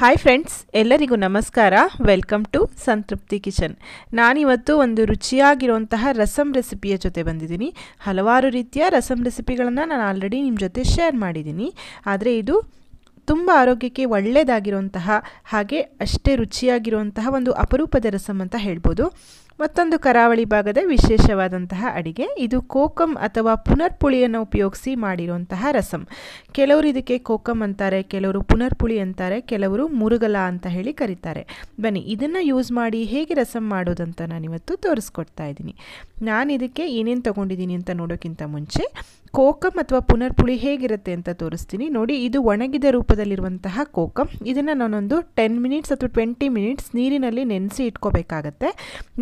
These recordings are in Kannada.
ಹಾಯ್ ಫ್ರೆಂಡ್ಸ್ ಎಲ್ಲರಿಗೂ ನಮಸ್ಕಾರ ವೆಲ್ಕಮ್ ಟು ಸಂತೃಪ್ತಿ ಕಿಚನ್ ನಾನಿವತ್ತು ಒಂದು ರುಚಿಯಾಗಿರುವಂತಹ ರಸಂ ರೆಸಿಪಿಯ ಜೊತೆ ಬಂದಿದ್ದೀನಿ ಹಲವಾರು ರೀತಿಯ ರಸಂ ರೆಸಿಪಿಗಳನ್ನು ನಾನು ಆಲ್ರೆಡಿ ನಿಮ್ಮ ಜೊತೆ ಶೇರ್ ಮಾಡಿದ್ದೀನಿ ಆದರೆ ಇದು ತುಂಬ ಆರೋಗ್ಯಕ್ಕೆ ಒಳ್ಳೆಯದಾಗಿರುವಂತಹ ಹಾಗೆ ಅಷ್ಟೇ ರುಚಿಯಾಗಿರುವಂತಹ ಒಂದು ಅಪರೂಪದ ರಸಂ ಅಂತ ಹೇಳ್ಬೋದು ಮತ್ತೊಂದು ಕರಾವಳಿ ಭಾಗದ ವಿಶೇಷವಾದಂತಹ ಅಡಿಗೆ ಇದು ಕೋಕಂ ಅಥವಾ ಪುನರ್ಪುಳಿಯನ್ನು ಉಪಯೋಗಿಸಿ ಮಾಡಿರುವಂತಹ ರಸಂ ಕೆಲವರು ಇದಕ್ಕೆ ಕೋಕಂ ಅಂತಾರೆ ಕೆಲವರು ಪುನರ್ಪುಳಿ ಅಂತಾರೆ ಕೆಲವರು ಮುರುಗಲ ಅಂತ ಹೇಳಿ ಕರೀತಾರೆ ಬನ್ನಿ ಇದನ್ನು ಯೂಸ್ ಮಾಡಿ ಹೇಗೆ ರಸಂ ಮಾಡೋದಂತ ನಾನಿವತ್ತು ತೋರಿಸ್ಕೊಡ್ತಾ ಇದ್ದೀನಿ ನಾನು ಇದಕ್ಕೆ ಏನೇನು ತೊಗೊಂಡಿದ್ದೀನಿ ಅಂತ ನೋಡೋಕ್ಕಿಂತ ಮುಂಚೆ ಕೋಕಮ್ ಅಥವಾ ಪುನರ್ಪುಳಿ ಹೇಗಿರುತ್ತೆ ಅಂತ ತೋರಿಸ್ತೀನಿ ನೋಡಿ ಇದು ಒಣಗಿದ ರೂಪದಲ್ಲಿರುವಂತಹ ಕೋಕಂ ಇದನ್ನು ನಾನೊಂದು ಟೆನ್ ಮಿನಿಟ್ಸ್ ಅಥವಾ ಟ್ವೆಂಟಿ ಮಿನಿಟ್ಸ್ ನೀರಿನಲ್ಲಿ ನೆನೆಸಿ ಇಟ್ಕೋಬೇಕಾಗತ್ತೆ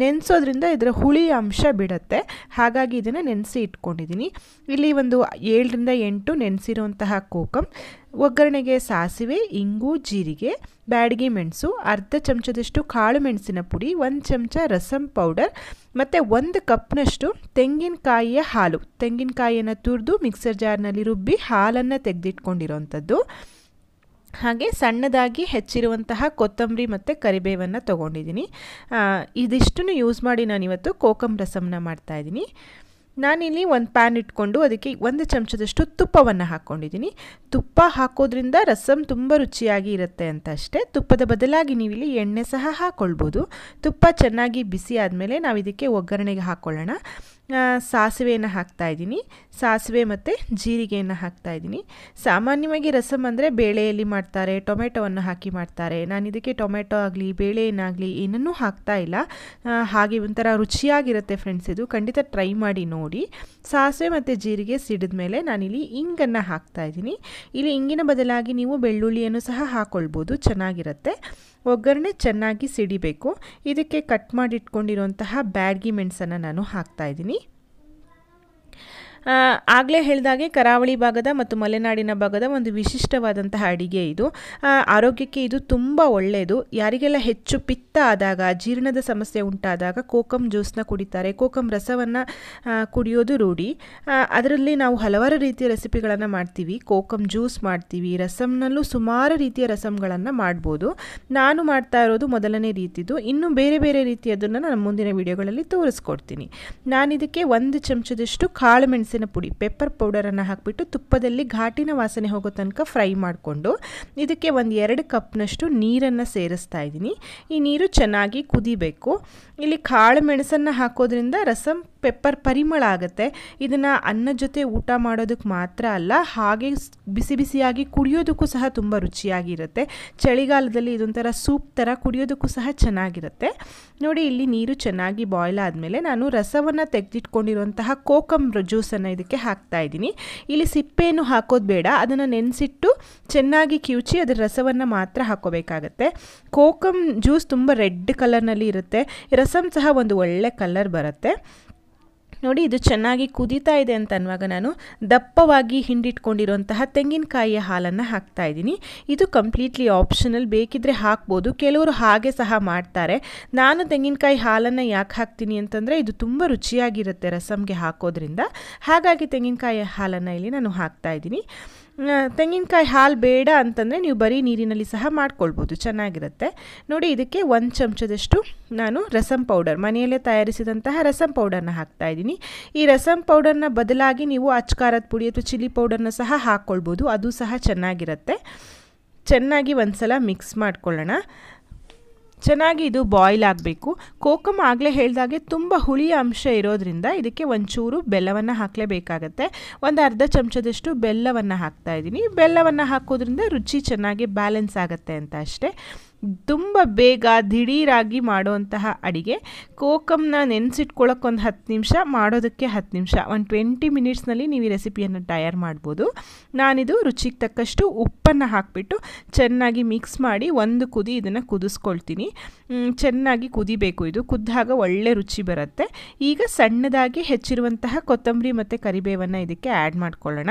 ನೆನೆಸಿ ನೆನೆಸೋದ್ರಿಂದ ಇದರ ಹುಳಿ ಅಂಶ ಬಿಡುತ್ತೆ ಹಾಗಾಗಿ ಇದನ್ನು ನೆನೆಸಿ ಇಟ್ಕೊಂಡಿದ್ದೀನಿ ಇಲ್ಲಿ ಒಂದು ಏಳರಿಂದ ಎಂಟು ನೆನೆಸಿರುವಂತಹ ಕೋಕಮ್ ಒಗ್ಗರಣೆಗೆ ಸಾಸಿವೆ ಇಂಗು ಜೀರಿಗೆ ಬ್ಯಾಡಗಿ ಮೆಣಸು ಅರ್ಧ ಚಮಚದಷ್ಟು ಕಾಳು ಮೆಣಸಿನ ಪುಡಿ ಒಂದು ಚಮಚ ರಸಂ ಪೌಡರ್ ಮತ್ತು ಒಂದು ಕಪ್ನಷ್ಟು ತೆಂಗಿನಕಾಯಿಯ ಹಾಲು ತೆಂಗಿನಕಾಯಿಯನ್ನು ತುರಿದು ಮಿಕ್ಸರ್ ಜಾರ್ನಲ್ಲಿ ರುಬ್ಬಿ ಹಾಲನ್ನು ತೆಗೆದಿಟ್ಕೊಂಡಿರೋವಂಥದ್ದು ಹಾಗೆ ಸಣ್ಣದಾಗಿ ಹೆಚ್ಚಿರುವಂತಹ ಕೊತ್ತಂಬರಿ ಮತ್ತು ಕರಿಬೇವನ್ನು ತೊಗೊಂಡಿದ್ದೀನಿ ಇದಿಷ್ಟನ್ನು ಯೂಸ್ ಮಾಡಿ ನಾನಿವತ್ತು ಕೋಕಂ ರಸಮ್ನ ಮಾಡ್ತಾಯಿದ್ದೀನಿ ನಾನಿಲ್ಲಿ ಒಂದು ಪ್ಯಾನ್ ಇಟ್ಕೊಂಡು ಅದಕ್ಕೆ ಒಂದು ಚಮಚದಷ್ಟು ತುಪ್ಪವನ್ನು ಹಾಕ್ಕೊಂಡಿದ್ದೀನಿ ತುಪ್ಪ ಹಾಕೋದ್ರಿಂದ ರಸಮ್ ತುಂಬ ರುಚಿಯಾಗಿ ಇರುತ್ತೆ ಅಂತ ಅಷ್ಟೇ ತುಪ್ಪದ ಬದಲಾಗಿ ನೀವಿಲ್ಲಿ ಎಣ್ಣೆ ಸಹ ಹಾಕ್ಕೊಳ್ಬೋದು ತುಪ್ಪ ಚೆನ್ನಾಗಿ ಬಿಸಿ ಆದಮೇಲೆ ನಾವು ಇದಕ್ಕೆ ಒಗ್ಗರಣೆಗೆ ಹಾಕ್ಕೊಳ್ಳೋಣ ಸಾಸಿವೆಯನ್ನು ಇದ್ದೀನಿ ಸಾಸಿವೆ ಮತ್ತು ಜೀರಿಗೆಯನ್ನು ಇದ್ದೀನಿ ಸಾಮಾನ್ಯವಾಗಿ ರಸಮ್ ಅಂದರೆ ಬೇಳೆಯಲ್ಲಿ ಮಾಡ್ತಾರೆ ಟೊಮೆಟೊವನ್ನು ಹಾಕಿ ಮಾಡ್ತಾರೆ ನಾನು ಇದಕ್ಕೆ ಟೊಮೆಟೊ ಆಗಲಿ ಬೇಳೆಯನ್ನಾಗಲಿ ಏನನ್ನೂ ಹಾಕ್ತಾ ಇಲ್ಲ ಹಾಗೆ ಒಂಥರ ರುಚಿಯಾಗಿರುತ್ತೆ ಫ್ರೆಂಡ್ಸ್ ಇದು ಖಂಡಿತ ಟ್ರೈ ಮಾಡಿ ನೋಡಿ ಸಾಸಿವೆ ಮತ್ತು ಜೀರಿಗೆ ಸಿಡಿದ ಮೇಲೆ ನಾನಿಲ್ಲಿ ಇಂಗನ್ನು ಇದ್ದೀನಿ ಇಲ್ಲಿ ಇಂಗಿನ ಬದಲಾಗಿ ನೀವು ಬೆಳ್ಳುಳ್ಳಿಯನ್ನು ಸಹ ಹಾಕ್ಕೊಳ್ಬೋದು ಚೆನ್ನಾಗಿರುತ್ತೆ ಒಗ್ಗರಣೆ ಚೆನ್ನಾಗಿ ಸಿಡಿಬೇಕು ಇದಕ್ಕೆ ಕಟ್ ಮಾಡಿಟ್ಕೊಂಡಿರುವಂತಹ ಬ್ಯಾಡ್ಗಿ ಮೆಣಸನ್ನು ನಾನು ಹಾಕ್ತಾಯಿದ್ದೀನಿ ಆಗಲೇ ಹೇಳಿದಾಗೆ ಕರಾವಳಿ ಭಾಗದ ಮತ್ತು ಮಲೆನಾಡಿನ ಭಾಗದ ಒಂದು ವಿಶಿಷ್ಟವಾದಂತಹ ಅಡಿಗೆ ಇದು ಆರೋಗ್ಯಕ್ಕೆ ಇದು ತುಂಬ ಒಳ್ಳೆಯದು ಯಾರಿಗೆಲ್ಲ ಹೆಚ್ಚು ಪಿತ್ತ ಆದಾಗ ಜೀರ್ಣದ ಸಮಸ್ಯೆ ಉಂಟಾದಾಗ ಕೋಕಮ್ ಜ್ಯೂಸ್ನ ಕುಡಿತಾರೆ ಕೋಕಮ್ ರಸವನ್ನು ಕುಡಿಯೋದು ರೂಢಿ ಅದರಲ್ಲಿ ನಾವು ಹಲವಾರು ರೀತಿಯ ರೆಸಿಪಿಗಳನ್ನು ಮಾಡ್ತೀವಿ ಕೋಕಮ್ ಜ್ಯೂಸ್ ಮಾಡ್ತೀವಿ ರಸಮ್ನಲ್ಲೂ ಸುಮಾರು ರೀತಿಯ ರಸಮ್ಗಳನ್ನು ಮಾಡ್ಬೋದು ನಾನು ಮಾಡ್ತಾ ಇರೋದು ಮೊದಲನೇ ರೀತಿದು ಇನ್ನೂ ಬೇರೆ ಬೇರೆ ರೀತಿಯದನ್ನು ನಾನು ಮುಂದಿನ ವಿಡಿಯೋಗಳಲ್ಲಿ ತೋರಿಸ್ಕೊಡ್ತೀನಿ ನಾನಿದಕ್ಕೆ ಒಂದು ಚಮಚದಷ್ಟು ಕಾಳು ಮೆಣಸಿನ ಪುಡಿ ಪೆಪ್ಪರ್ ಪೌಡರನ್ನು ಹಾಕಿಬಿಟ್ಟು ತುಪ್ಪದಲ್ಲಿ ಘಾಟಿನ ವಾಸನೆ ಹೋಗೋ ತನಕ ಫ್ರೈ ಮಾಡಿಕೊಂಡು ಇದಕ್ಕೆ ಒಂದು ಎರಡು ಕಪ್ನಷ್ಟು ನೀರನ್ನು ಸೇರಿಸ್ತಾ ಇದ್ದೀನಿ ಈ ನೀರು ಚೆನ್ನಾಗಿ ಕುದಿಬೇಕು ಇಲ್ಲಿ ಕಾಳು ಮೆಣಸನ್ನು ಹಾಕೋದ್ರಿಂದ ರಸಂ ಪೆಪ್ಪರ್ ಪರಿಮಳ ಆಗುತ್ತೆ ಇದನ್ನು ಅನ್ನ ಜೊತೆ ಊಟ ಮಾಡೋದಕ್ಕೆ ಮಾತ್ರ ಅಲ್ಲ ಹಾಗೆ ಬಿಸಿ ಬಿಸಿಯಾಗಿ ಕುಡಿಯೋದಕ್ಕೂ ಸಹ ತುಂಬ ರುಚಿಯಾಗಿರುತ್ತೆ ಚಳಿಗಾಲದಲ್ಲಿ ಇದೊಂಥರ ಸೂಪ್ ಥರ ಕುಡಿಯೋದಕ್ಕೂ ಸಹ ಚೆನ್ನಾಗಿರುತ್ತೆ ನೋಡಿ ಇಲ್ಲಿ ನೀರು ಚೆನ್ನಾಗಿ ಬಾಯ್ಲ್ ಆದಮೇಲೆ ನಾನು ರಸವನ್ನು ತೆಗೆದಿಟ್ಕೊಂಡಿರುವಂತಹ ಕೋಕಂಬ್ರ ಜ್ಯೂಸನ್ನು ಇದಕ್ಕೆ ಹಾಕ್ತಾ ಇದ್ದೀನಿ ಇಲ್ಲಿ ಸಿಪ್ಪೆಯನ್ನು ಹಾಕೋದು ಬೇಡ ಅದನ್ನು ನೆನೆಸಿಟ್ಟು ಚೆನ್ನಾಗಿ ಕಿವುಚಿ ಅದರ ರಸವನ್ನು ಮಾತ್ರ ಹಾಕೋಬೇಕಾಗತ್ತೆ ಕೋಕಮ್ ಜ್ಯೂಸ್ ತುಂಬ ರೆಡ್ ಕಲರ್ನಲ್ಲಿ ಇರುತ್ತೆ ರಸಮ್ ಸಹ ಒಂದು ಒಳ್ಳೆ ಕಲರ್ ಬರುತ್ತೆ ನೋಡಿ ಇದು ಚೆನ್ನಾಗಿ ಕುದೀತಾ ಇದೆ ಅಂತ ಅನ್ನುವಾಗ ನಾನು ದಪ್ಪವಾಗಿ ಹಿಂಡಿಟ್ಕೊಂಡಿರುವಂತಹ ತೆಂಗಿನಕಾಯಿಯ ಹಾಲನ್ನು ಹಾಕ್ತಾ ಇದ್ದೀನಿ ಇದು ಕಂಪ್ಲೀಟ್ಲಿ ಆಪ್ಷನಲ್ ಬೇಕಿದ್ರೆ ಹಾಕ್ಬೋದು ಕೆಲವರು ಹಾಗೆ ಸಹ ಮಾಡ್ತಾರೆ ನಾನು ತೆಂಗಿನಕಾಯಿ ಹಾಲನ್ನು ಯಾಕೆ ಹಾಕ್ತೀನಿ ಅಂತಂದರೆ ಇದು ತುಂಬ ರುಚಿಯಾಗಿರುತ್ತೆ ರಸಮ್ಗೆ ಹಾಕೋದ್ರಿಂದ ಹಾಗಾಗಿ ತೆಂಗಿನಕಾಯಿ ಹಾಲನ್ನು ಇಲ್ಲಿ ನಾನು ಹಾಕ್ತಾ ಇದ್ದೀನಿ ತೆಂಗಿನಕಾಯಿ ಹಾಲು ಬೇಡ ಅಂತಂದರೆ ನೀವು ಬರೀ ನೀರಿನಲ್ಲಿ ಸಹ ಮಾಡ್ಕೊಳ್ಬೋದು ಚೆನ್ನಾಗಿರುತ್ತೆ ನೋಡಿ ಇದಕ್ಕೆ ಒಂದು ಚಮಚದಷ್ಟು ನಾನು ರಸಂ ಪೌಡರ್ ಮನೆಯಲ್ಲೇ ತಯಾರಿಸಿದಂತಹ ರಸಂ ಪೌಡರ್ನ ಹಾಕ್ತಾ ಇದ್ದೀನಿ ಈ ರಸಂ ಪೌಡರ್ನ ಬದಲಾಗಿ ನೀವು ಅಚ್ಕಾರದ ಪುಡಿ ಅಥವಾ ಚಿಲ್ಲಿ ಪೌಡರ್ನ ಸಹ ಹಾಕ್ಕೊಳ್ಬೋದು ಅದು ಸಹ ಚೆನ್ನಾಗಿರುತ್ತೆ ಚೆನ್ನಾಗಿ ಒಂದು ಸಲ ಮಿಕ್ಸ್ ಮಾಡ್ಕೊಳ್ಳೋಣ ಚೆನ್ನಾಗಿ ಇದು ಬಾಯ್ಲ್ ಆಗಬೇಕು ಕೋಕಮ್ ಆಗಲೇ ಹೇಳಿದಾಗೆ ತುಂಬ ಹುಳಿ ಅಂಶ ಇರೋದ್ರಿಂದ ಇದಕ್ಕೆ ಒಂಚೂರು ಬೆಲ್ಲವನ್ನು ಹಾಕಲೇಬೇಕಾಗತ್ತೆ ಒಂದು ಅರ್ಧ ಚಮಚದಷ್ಟು ಬೆಲ್ಲವನ್ನು ಹಾಕ್ತಾ ಇದ್ದೀನಿ ಬೆಲ್ಲವನ್ನು ಹಾಕೋದ್ರಿಂದ ರುಚಿ ಚೆನ್ನಾಗಿ ಬ್ಯಾಲೆನ್ಸ್ ಆಗುತ್ತೆ ಅಂತ ಅಷ್ಟೇ ತುಂಬ ಬೇಗ ದಿಢೀರಾಗಿ ಮಾಡುವಂತಹ ಅಡಿಗೆ ಕೋಕಮ್ನ ನೆನೆಸಿಟ್ಕೊಳ್ಳೋಕೆ ಒಂದು ಹತ್ತು ನಿಮಿಷ ಮಾಡೋದಕ್ಕೆ ಹತ್ತು ನಿಮಿಷ ಒಂದು ಟ್ವೆಂಟಿ ಮಿನಿಟ್ಸ್ನಲ್ಲಿ ನೀವು ಈ ರೆಸಿಪಿಯನ್ನು ತಯಾರು ಮಾಡ್ಬೋದು ನಾನಿದು ರುಚಿಗೆ ತಕ್ಕಷ್ಟು ಉಪ್ಪನ್ನು ಹಾಕಿಬಿಟ್ಟು ಚೆನ್ನಾಗಿ ಮಿಕ್ಸ್ ಮಾಡಿ ಒಂದು ಕುದಿ ಇದನ್ನು ಕುದಿಸ್ಕೊಳ್ತೀನಿ ಚೆನ್ನಾಗಿ ಕುದಿಬೇಕು ಇದು ಕುದ್ದಾಗ ಒಳ್ಳೆ ರುಚಿ ಬರುತ್ತೆ ಈಗ ಸಣ್ಣದಾಗಿ ಹೆಚ್ಚಿರುವಂತಹ ಕೊತ್ತಂಬರಿ ಮತ್ತು ಕರಿಬೇವನ್ನು ಇದಕ್ಕೆ ಆ್ಯಡ್ ಮಾಡ್ಕೊಳ್ಳೋಣ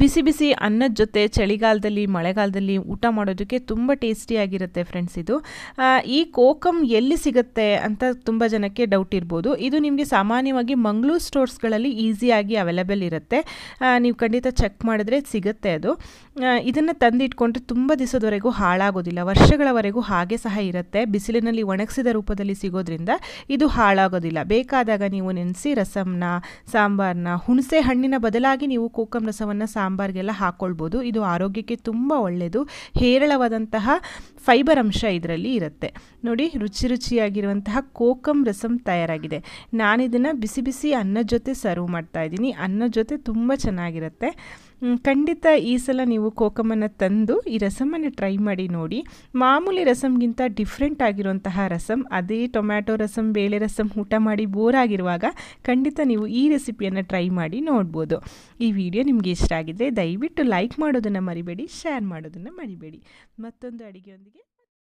ಬಿಸಿ ಬಿಸಿ ಅನ್ನದ ಜೊತೆ ಚಳಿಗಾಲದಲ್ಲಿ ಮಳೆಗಾಲದಲ್ಲಿ ಊಟ ಮಾಡೋದಕ್ಕೆ ತುಂಬ ಟೇಸ್ಟಿಯಾಗಿರುತ್ತೆ ಫ್ರೆಂಡ್ಸ್ ಇದು ಈ ಕೋಕಮ್ ಎಲ್ಲಿ ಸಿಗುತ್ತೆ ಅಂತ ತುಂಬ ಜನಕ್ಕೆ ಡೌಟ್ ಇರ್ಬೋದು ಇದು ನಿಮಗೆ ಸಾಮಾನ್ಯವಾಗಿ ಮಂಗಳೂರು ಸ್ಟೋರ್ಸ್ಗಳಲ್ಲಿ ಈಸಿಯಾಗಿ ಅವೈಲೇಬಲ್ ಇರುತ್ತೆ ನೀವು ಖಂಡಿತ ಚೆಕ್ ಮಾಡಿದ್ರೆ ಸಿಗುತ್ತೆ ಅದು ಇದನ್ನು ತಂದಿಟ್ಕೊಂಡ್ರೆ ತುಂಬ ದಿವಸದವರೆಗೂ ಹಾಳಾಗೋದಿಲ್ಲ ವರ್ಷಗಳವರೆಗೂ ಹಾಗೆ ಸಹ ಇರುತ್ತೆ ಬಿಸಿಲಿನಲ್ಲಿ ಒಣಗಿಸಿದ ರೂಪದಲ್ಲಿ ಸಿಗೋದ್ರಿಂದ ಇದು ಹಾಳಾಗೋದಿಲ್ಲ ಬೇಕಾದಾಗ ನೀವು ನೆನೆಸಿ ರಸಮ್ನ ಸಾಂಬಾರನ್ನ ಹುಣಸೆ ಹಣ್ಣಿನ ಬದಲಾಗಿ ನೀವು ಕೋಕಮ್ ರಸವನ್ನು ಸಾಂಬಾರಿಗೆಲ್ಲ ಹಾಕ್ಕೊಳ್ಬೋದು ಇದು ಆರೋಗ್ಯಕ್ಕೆ ತುಂಬ ಒಳ್ಳೆಯದು ಹೇರಳವಾದಂತಹ ಫೈಬರ್ ಅಂಶ ಇದರಲ್ಲಿ ಇರುತ್ತೆ ನೋಡಿ ರುಚಿ ರುಚಿಯಾಗಿರುವಂತಹ ಕೋಕಮ್ ರಸಂ ತಯಾರಾಗಿದೆ ನಾನಿದನ್ನು ಬಿಸಿ ಬಿಸಿ ಅನ್ನದ ಜೊತೆ ಸರ್ವ್ ಮಾಡ್ತಾ ಇದ್ದೀನಿ ಅನ್ನದ ಜೊತೆ ತುಂಬ ಚೆನ್ನಾಗಿರುತ್ತೆ ಖಂಡಿತ ಈ ಸಲ ನೀವು ಕೋಕಮನ್ನು ತಂದು ಈ ರಸಮನ್ನು ಟ್ರೈ ಮಾಡಿ ನೋಡಿ ಮಾಮೂಲಿ ರಸಮ್ಗಿಂತ ಡಿಫ್ರೆಂಟ್ ಆಗಿರುವಂತಹ ರಸಮ್ ಅದೇ ಟೊಮ್ಯಾಟೊ ರಸಮ್ ಬೇಳೆ ರಸಮ್ ಊಟ ಮಾಡಿ ಬೋರ್ ಆಗಿರುವಾಗ ಖಂಡಿತ ನೀವು ಈ ರೆಸಿಪಿಯನ್ನು ಟ್ರೈ ಮಾಡಿ ನೋಡ್ಬೋದು ಈ ವಿಡಿಯೋ ನಿಮಗೆ ಇಷ್ಟ ಆಗಿದ್ದರೆ ದಯವಿಟ್ಟು ಲೈಕ್ ಮಾಡೋದನ್ನು ಮರಿಬೇಡಿ ಶೇರ್ ಮಾಡೋದನ್ನು ಮರಿಬೇಡಿ ಮತ್ತೊಂದು ಅಡುಗೆಯೊಂದಿಗೆ